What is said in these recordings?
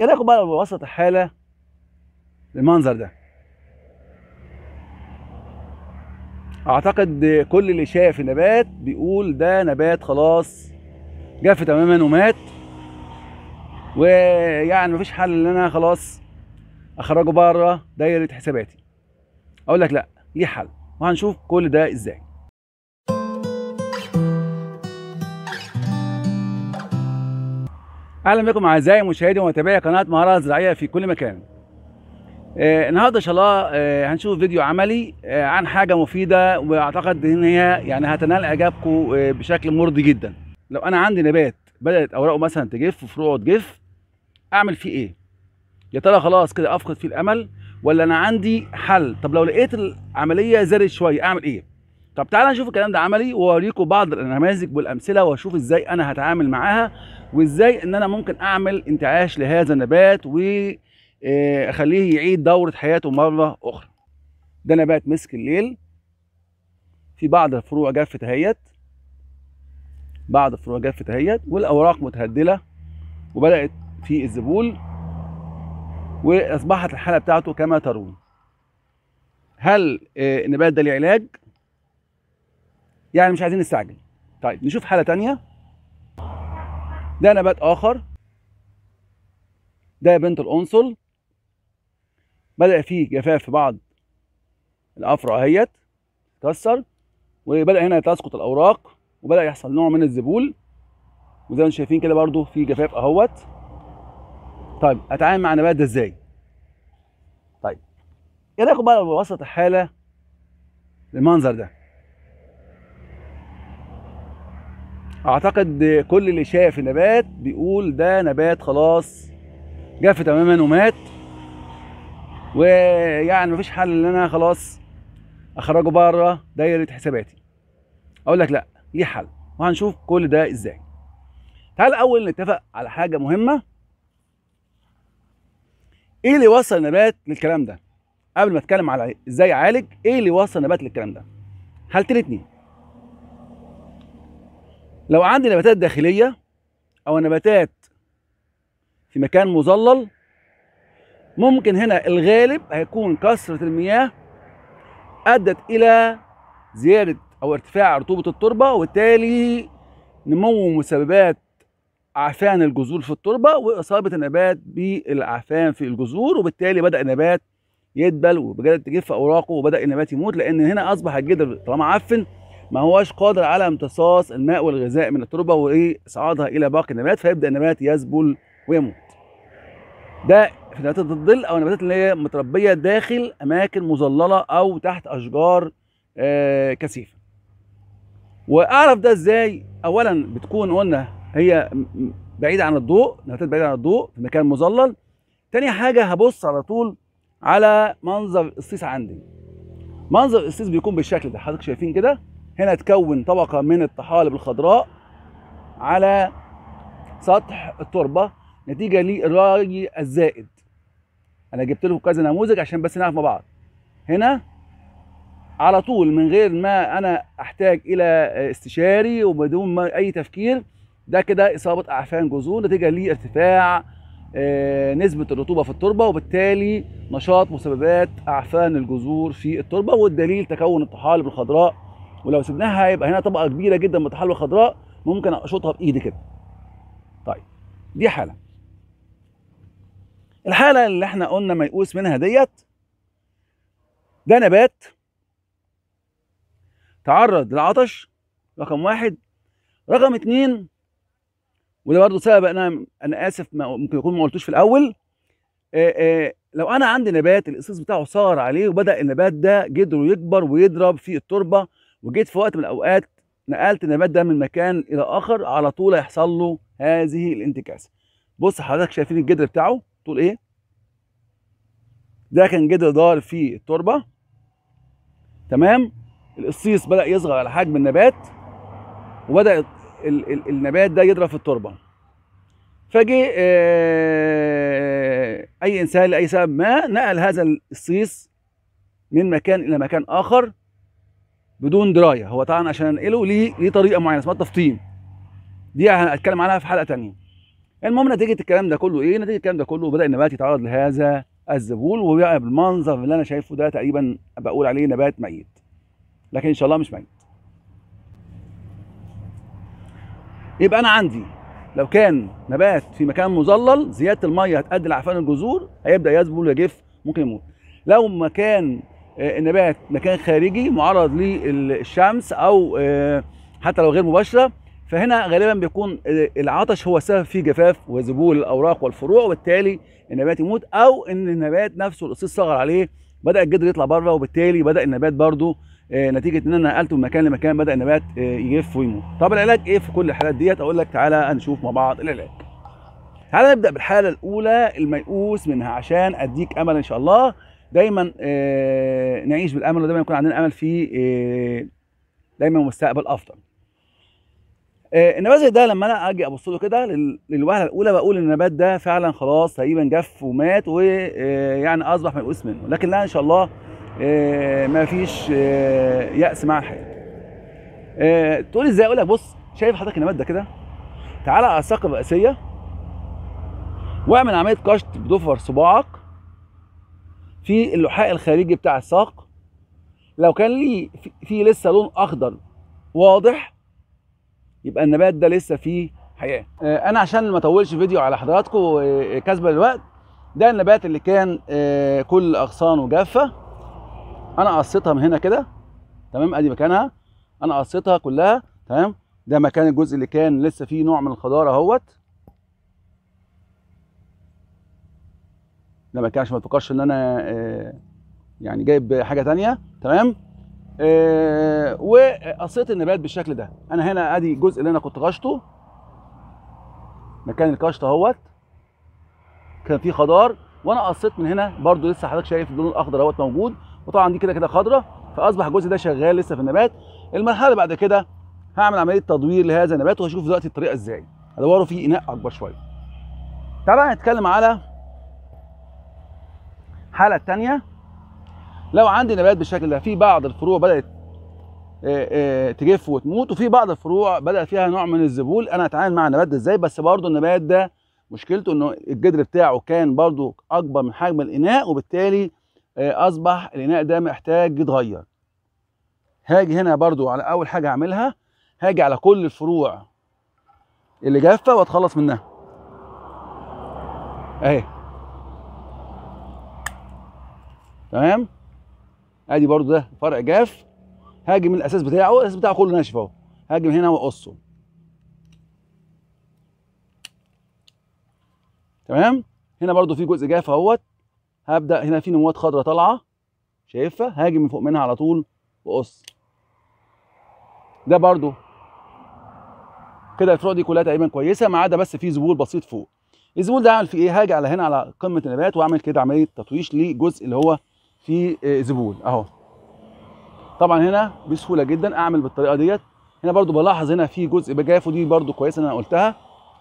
يعني يا بقى بوسط الحاله المنظر ده اعتقد كل اللي شاف النبات بيقول ده نبات خلاص جاف تماما ومات ويعني مفيش حل ان انا خلاص اخرجه بره دايره حساباتي اقول لك لا ليه حل وهنشوف كل ده ازاي اهلا بكم اعزائي مشاهدي ومتابعي قناه مهاره زراعيه في كل مكان آه النهارده ان شاء الله آه هنشوف فيديو عملي آه عن حاجه مفيده واعتقد ان هي يعني هتنال اعجابكم آه بشكل مرضي جدا لو انا عندي نبات بدات اوراقه مثلا تجف وفروعه تجف اعمل فيه ايه يا ترى خلاص كده افقد فيه الامل ولا انا عندي حل طب لو لقيت العمليه زادت شويه اعمل ايه طب تعالى نشوف الكلام ده عملي واوريكم بعض النماذج والامثله واشوف ازاي انا هتعامل معاها وازاي ان انا ممكن اعمل انتعاش لهذا النبات واخليه آه، يعيد دوره حياته مره اخرى ده نبات مسك الليل في بعض الفروع جافت اهيت بعض الفروع جافت اهيت والاوراق متهدله وبدات في الزبول واصبحت الحاله بتاعته كما ترون هل آه، النبات ده ليه علاج يعني مش عايزين نستعجل طيب نشوف حاله تانية ده نبات اخر ده بنت الانصل بدأ فيه جفاف في بعض الافرع اهيت اتكسر وبدأ هنا تسقط الاوراق وبدأ يحصل نوع من الزبول وزي ما انتم شايفين كده برضو في جفاف اهوت طيب اتعامل مع النبات ده ازاي؟ طيب ايه رايكم بقى ببسط الحاله المنظر ده اعتقد كل اللي شاف النبات بيقول ده نبات خلاص جاف تماما ومات ويعني مفيش حل ان انا خلاص اخرجه بره دايره حساباتي اقول لك لا ليه حل وهنشوف كل ده ازاي تعال الاول نتفق على حاجه مهمه ايه اللي وصل النبات للكلام ده قبل ما اتكلم على ازاي اعالج ايه اللي وصل النبات للكلام ده حالتين اتنين لو عندي نباتات داخلية أو نباتات في مكان مظلل ممكن هنا الغالب هيكون كثرة المياه أدت إلى زيادة أو ارتفاع رطوبة التربة وبالتالي نمو مسببات عفان الجذور في التربة وإصابة النبات بالعفان في الجذور وبالتالي بدأ النبات يدبل وبدأت تجف أوراقه وبدأ النبات يموت لأن هنا أصبح الجدر طالما عفن ما هوش قادر على امتصاص الماء والغذاء من التربه واصعادها الى باقي النبات فيبدا النبات يذبل ويموت ده في نباتات الظل او النباتات اللي هي متربيه داخل اماكن مظلله او تحت اشجار آه، كثيفه واعرف ده ازاي اولا بتكون قلنا هي بعيده عن الضوء نباتات بعيده عن الضوء في مكان مظلل تاني حاجه هبص على طول على منظر القصيص عندي منظر القصيص بيكون بالشكل ده حضرتك شايفين كده هنا تكون طبقة من الطحالب الخضراء على سطح التربة نتيجة للري الزائد أنا جبت لكم كذا نموذج عشان بس نعرف مع بعض هنا على طول من غير ما أنا أحتاج إلى استشاري وبدون ما أي تفكير ده كده إصابة أعفان جذور نتيجة لارتفاع آه، نسبة الرطوبة في التربة وبالتالي نشاط مسببات أعفان الجذور في التربة والدليل تكون الطحالب الخضراء ولو سبناها هيبقى هنا طبقه كبيره جدا متحلوه خضراء ممكن اشوطها بايدي كده طيب دي حاله الحاله اللي احنا قلنا ميؤوس منها ديت ده نبات تعرض للعطش رقم واحد رقم اتنين وده برضه سبب انا انا اسف ممكن يكون ما قلتوش في الاول آآ آآ لو انا عندي نبات القصيص بتاعه صار عليه وبدا النبات ده جدره يكبر ويضرب في التربه وجيت في وقت من الاوقات نقلت النبات ده من مكان الى اخر على طول هيحصل له هذه الانتكاسه بص حضرتك شايفين الجدر بتاعه طول ايه ده كان جدر ضار في التربه تمام القصيص بدا يصغر على حجم النبات وبدا ال ال النبات ده يضرب في التربه فجي آه، اي انسان لاي سبب ما نقل هذا القصيص من مكان الى مكان اخر بدون درايه هو طبعا عشان انقله ليه ليه طريقه معينه اسمها التفطيم دي هنتكلم عنها في حلقه ثانيه المهم نتيجه الكلام ده كله ايه نتيجه الكلام ده كله بدا النبات يتعرض لهذا الزبول وبقى بالمنظر اللي انا شايفه ده تقريبا بقول عليه نبات ميت لكن ان شاء الله مش ميت يبقى انا عندي لو كان نبات في مكان مظلل زياده الميه هتؤدي لعفان الجذور هيبدا يذبل ويجف ممكن يموت لو مكان آه، النبات مكان خارجي معرض للشمس او آه، حتى لو غير مباشره فهنا غالبا بيكون آه، العطش هو السبب في جفاف وذبول الاوراق والفروع وبالتالي النبات يموت او ان النبات نفسه الاصيل صغر عليه بدا الجدر يطلع بره وبالتالي بدا النبات برده نتيجه ان انا نقلته من مكان لمكان بدا النبات يجف ويموت طب العلاج ايه في كل الحالات ديت اقول لك تعالى نشوف مع بعض العلاج تعالى نبدا بالحاله الاولى الميؤوس منها عشان اديك امل ان شاء الله دايما آه، نعيش بالامل ودايما يكون عندنا امل في آه، دايما مستقبل افضل آه، النبات ده لما انا اجي ابص له كده للوهله الاولى بقول ان النبات ده فعلا خلاص تقريبا جف ومات ويعني اصبح ميؤوس منه لكن لا ان شاء الله ما فيش ياس مع الحياه تقول ازاي اقول لك بص شايف حضرتك النبات ده كده تعالى على الساق الرئيسيه واعمل عمليه قشط بضفر صباعك في اللحاء الخارجي بتاع الساق لو كان ليه في لسه لون اخضر واضح يبقى النبات ده لسه فيه حياه آه، انا عشان ما اطولش فيديو على حضراتكم آه، كسب الوقت ده النبات اللي كان آه، كل اغصانه جافه انا قصيتها من هنا كده تمام ادي مكانها انا قصيتها كلها تمام ده مكان الجزء اللي كان لسه فيه نوع من الخضار اهوت ده بتكلم عشان ما تفكرش ان انا آه، يعني جايب حاجه ثانيه تمام آه، وقصيت النبات بالشكل ده انا هنا ادي الجزء اللي انا كنت قشته مكان القشط اهوت كان فيه خضار وانا قصيت من هنا برده لسه حضرتك شايف اللون الاخضر اهوت موجود وطبعا دي كده كده خضره فاصبح الجزء ده شغال لسه في النبات المرحله بعد كده هعمل عمليه تدوير لهذا النبات وهشوف دلوقتي الطريقه ازاي ادوره في اناء اكبر شويه تعالى نتكلم على الحاله الثانيه لو عندي نبات بالشكل ده في بعض الفروع بدات آه، آه، تجف وتموت وفي بعض الفروع بدا فيها نوع من الزبول انا اتعامل مع النبات ده ازاي بس برضه النبات ده مشكلته انه الجدر بتاعه كان برضه اكبر من حجم الاناء وبالتالي آه، اصبح الاناء ده محتاج يتغير هاجي هنا برضو على اول حاجه اعملها هاجي على كل الفروع اللي جافه واتخلص منها اهي تمام ادي برده ده فرع جاف هاجي من الاساس بتاعه الاساس بتاعه كله ناشف اهو هاجي من هنا واقصه تمام هنا برده في جزء جاف اهوت هبدا هنا في نموات خضراء طالعه شايفها هاجي من فوق منها على طول واقص ده برده كده الفروع دي كلها تقريبا كويسه ما عدا بس في زبول بسيط فوق الزبول ده هعمل فيه ايه هاجي على هنا على قمه النبات واعمل كده عمليه تطويش للجزء اللي هو في آه، زبون اهو طبعا هنا بسهوله جدا اعمل بالطريقه ديت هنا برضو بلاحظ هنا في جزء جاف ودي برضو كويسه ان انا قلتها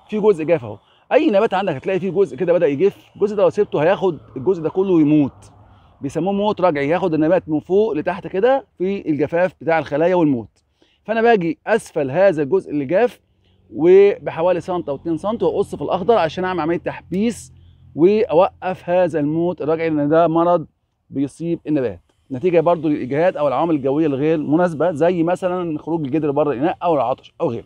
في جزء جاف اهو اي نبات عندك هتلاقي فيه جزء كده بدا يجف الجزء ده لو سبته هياخد الجزء ده كله يموت بيسموه موت رجعي ياخد النبات من فوق لتحت كده في الجفاف بتاع الخلايا والموت فانا باجي اسفل هذا الجزء اللي جاف وبحوالي سنت او 2 سنتي واقص في الاخضر عشان اعمل عمليه تحبيس واوقف هذا الموت الرجعي لان ده مرض بيصيب النبات نتيجه برضو للاجهاد او العوامل الجويه الغير مناسبه زي مثلا خروج الجدر بره الاناء او العطش او غيره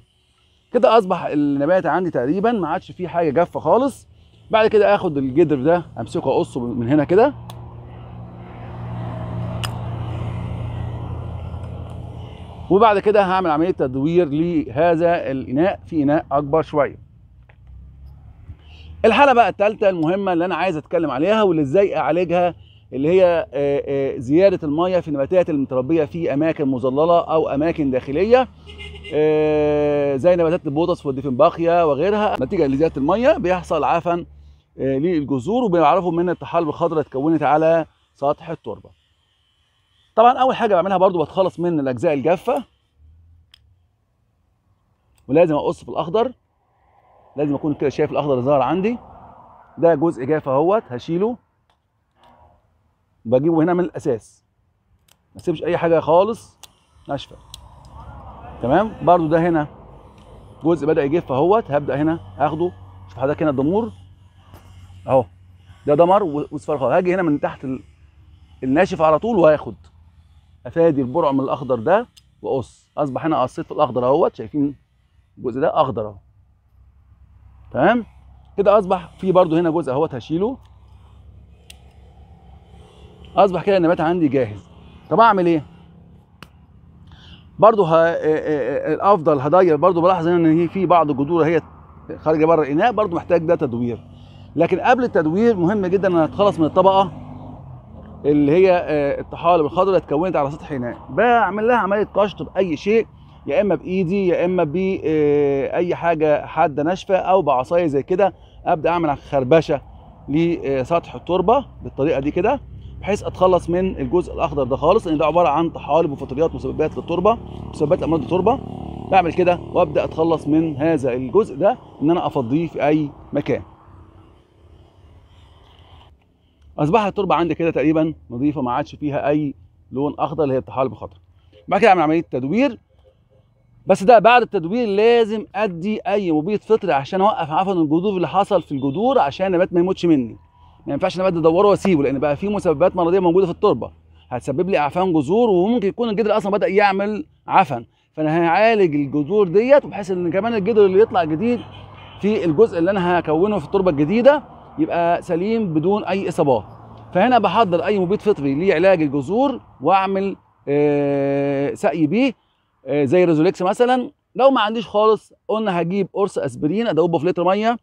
كده اصبح النبات عندي تقريبا ما عادش فيه حاجه جافه خالص بعد كده اخد الجدر ده امسكه اقصه من هنا كده وبعد كده هعمل عمليه تدوير لهذا الاناء في اناء اكبر شويه الحاله بقى الثالثه المهمه اللي انا عايز اتكلم عليها واللي ازاي اعالجها اللي هي آه، آه، زيادة المية في النباتات المتربية في أماكن مظللة أو أماكن داخلية آه، زي نباتات البوتس والديفنباخيا وغيرها نتيجة لزيادة المية بيحصل عفن للجذور وبيعرفوا من التحالب الخضراء اتكونت على سطح التربة طبعا أول حاجة بعملها برضو بتخلص من الأجزاء الجافة ولازم أقص في الأخضر لازم أكون كده شايف الأخضر ظاهر عندي ده جزء جاف اهوت هشيله بجيبه هنا من الاساس ما اسيبش اي حاجه خالص ناشفه تمام برده ده هنا جزء بدا يجف اهوت هبدا هنا هاخده شوف حضرتك هنا الضمور اهو ده ضمر واصفر خالص هاجي هنا من تحت الناشف على طول وهاخد افادي البرعم من الاخضر ده واقص اصبح هنا قصيت في الاخضر اهوت شايفين الجزء ده اخضر اهو تمام كده اصبح في برده هنا جزء اهوت هشيله اصبح كده النبات عندي جاهز طب اعمل ايه برضو ه... آه، آه، آه، الافضل هدير برضو بلاحظ ان هي في بعض الجذور هي خارجه بره الاناء برضو محتاج ده تدوير لكن قبل التدوير مهم جدا ان اتخلص من الطبقه اللي هي الطحالب الخضراء اللي اتكونت على سطح الاناء بعمل لها عمليه قشط باي شيء يا اما بايدي يا اما باي حاجه حاده ناشفه او بعصايه زي كده ابدا اعمل خربشه لسطح التربه بالطريقه دي كده بحيث اتخلص من الجزء الاخضر ده خالص لان ده عباره عن طحالب وفطريات مسببات للتربه مسببات امراض التربه بعمل كده وابدا اتخلص من هذا الجزء ده ان انا افضيه في اي مكان اصبحت التربه عندي كده تقريبا نظيفه ما عادش فيها اي لون اخضر اللي هي الطحالب الخضراء بعد كده اعمل عمليه تدوير بس ده بعد التدوير لازم ادي اي مبيد فطري عشان اوقف عفن الجذور اللي حصل في الجذور عشان النبات ما يموتش مني ما ينفعش انا بقى ادوره واسيبه لان بقى في مسببات مرضيه موجوده في التربه هتسبب لي اعفان جذور وممكن يكون الجذر اصلا بدا يعمل عفن فانا هعالج الجذور ديت وبحيث ان كمان الجذر اللي يطلع جديد في الجزء اللي انا هكونه في التربه الجديده يبقى سليم بدون اي اصابات فهنا بحضر اي مبيد فطري لعلاج الجذور واعمل آه، سقي بيه آه، زي ريزوليكس مثلا لو ما عنديش خالص قلنا هجيب قرص اسبرين ادوبه في لتر ميه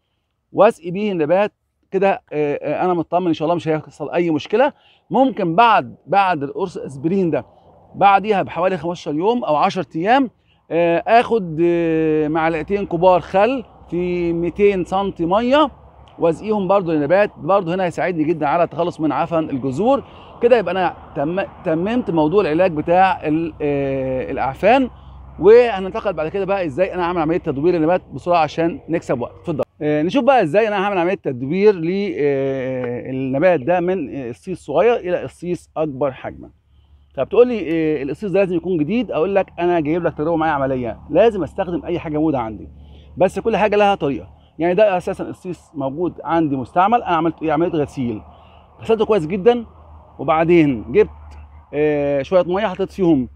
واسقي بيه النبات كده آه، آه، انا مطمن ان شاء الله مش هيحصل اي مشكله ممكن بعد بعد القرص اسبرين ده بعديها بحوالي 15 يوم او 10 ايام آه، اخد معلقتين كبار خل في 200 سم ميه وازقيهم برده للنبات برده هنا هيساعدني جدا على التخلص من عفن الجذور كده يبقى انا تممت موضوع العلاج بتاع الاعفان وهننتقل بعد كده بقى ازاي انا اعمل عمليه تدوير النبات بسرعه عشان نكسب وقت اتفضل آه، نشوف بقى ازاي انا هعمل عمليه تدوير للنبات آه، آه، ده من الصيص صغير الى الصيص اكبر حجما طب تقول لي القصيص ده لازم يكون جديد اقول لك انا جايب لك تجربه معايا عمليه لازم استخدم اي حاجه موجوده عندي بس كل حاجه لها طريقه يعني ده اساسا قصيص موجود عندي مستعمل انا عملت ايه عمليه غسيل غسلته كويس جدا وبعدين جبت شويه ميه حطيت فيهم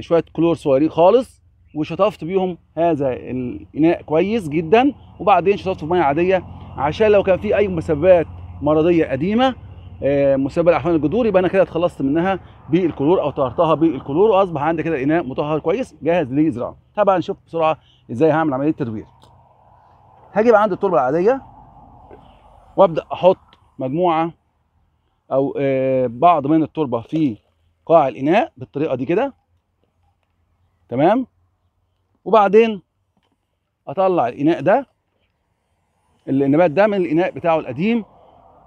شويه كلور صغيرين خالص وشطفت بيهم هذا الاناء كويس جدا وبعدين في بميه عاديه عشان لو كان في اي مسببات مرضيه قديمه آه، مسبب الاحفان الجذور يبقى انا كده اتخلصت منها بالكلور او طهرتها بالكلور واصبح عندي كده الاناء مطهر كويس جاهز للزراعه طبعا نشوف بسرعه ازاي هعمل عمليه تدوير هاجي بقى عند التربه العاديه وابدا احط مجموعه او آه، بعض من التربه في قاع الاناء بالطريقه دي كده تمام وبعدين اطلع الاناء ده النبات ده من الاناء بتاعه القديم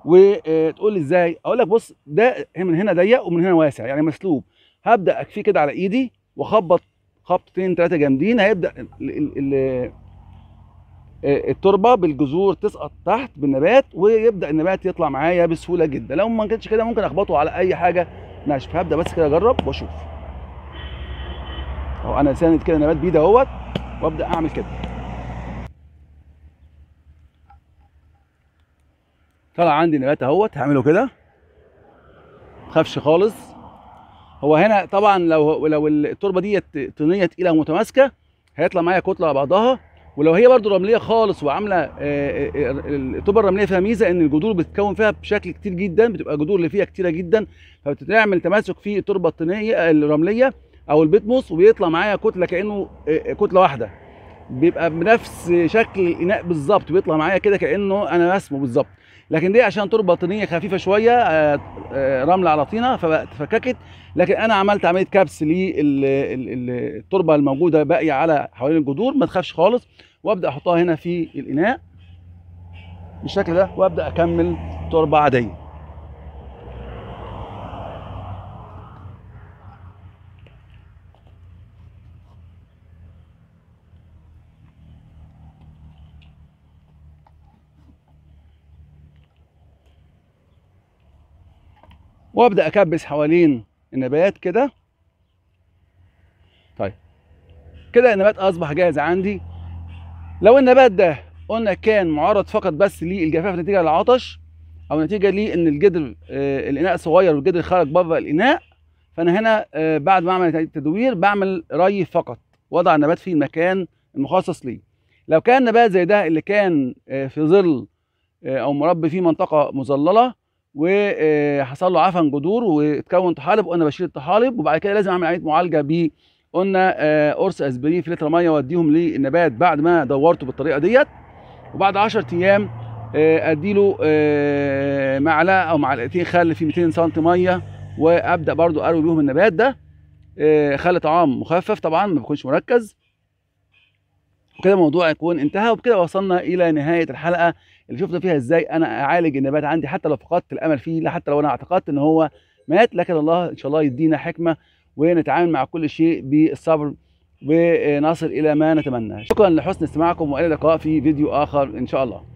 وتقول آه، لي ازاي اقول لك بص ده من هنا ضيق ومن هنا واسع يعني مسلوب هبدا اكفيه كده على ايدي واخبط خبطتين ثلاثه جامدين هيبدا الـ الـ الـ آه، التربه بالجذور تسقط تحت بالنبات ويبدا النبات يطلع معايا بسهوله جدا لو ما كانش كده ممكن اخبطه على اي حاجه ناشفه هبدا بس كده اجرب واشوف اهو انا ساند كده نبات بايدي اهوت وابدا اعمل كده طلع عندي نبات اهوت هعمله كده متخافش خالص هو هنا طبعا لو لو التربه ديت طينيه تقيله ومتماسكه هيطلع معايا كتله على بعضها ولو هي برضو رمليه خالص وعامله آه، آه، آه، التربه الرمليه فيها ميزه ان الجذور بتتكون فيها بشكل كتير جدا بتبقى الجذور اللي فيها كتيره جدا فبتعمل تماسك في التربه الطينيه الرمليه او البيتموس وبيطلع معايا كتله كانه آه، كتله واحده بيبقى بنفس شكل الاناء بالظبط بيطلع معايا كده كانه انا رسمه بالظبط لكن دي عشان تربه طينيه خفيفه شويه آه، آه، رمله على طينه فاتفككت لكن انا عملت عمليه كبس للتربه الموجوده باقيه على حوالين الجذور ما تخافش خالص وابدا احطها هنا في الاناء بالشكل ده وابدا اكمل تربه عاديه وابدا اكبس حوالين النبات كده طيب كده النبات اصبح جاهز عندي لو النبات ده قلنا كان معرض فقط بس للجفاف نتيجه للعطش او نتيجه لان الجدر آه الاناء صغير والجدر خرج بره الاناء فانا هنا آه بعد ما اعمل تدوير بعمل ري فقط وضع النبات في المكان المخصص ليه لو كان نبات زي ده اللي كان آه في ظل آه، او مربي في منطقه مظلله وحصل له عفن جذور واتكون طحالب وقلنا بشيل الطحالب وبعد كده لازم اعمل عمليه معالجه ب قلنا آه، قرص اسبرين في لتر ميه واديهم للنبات بعد ما دورته بالطريقه ديت وبعد 10 ايام آه، اديله آه، معلقه او معلقتين خل في 200 سم ميه وابدا برده اروي بيهم النبات ده خل طعام مخفف طبعا ما بيكونش مركز وكده الموضوع يكون انتهى وبكده وصلنا الى نهايه الحلقه اللي شفنا فيها ازاي انا اعالج النبات عندي حتى لو فقدت الامل فيه حتى لو انا اعتقدت ان هو مات لكن الله ان شاء الله يدينا حكمه ونتعامل مع كل شيء بالصبر ونصل الى ما نتمنى شكرا لحسن استماعكم والى اللقاء في فيديو اخر ان شاء الله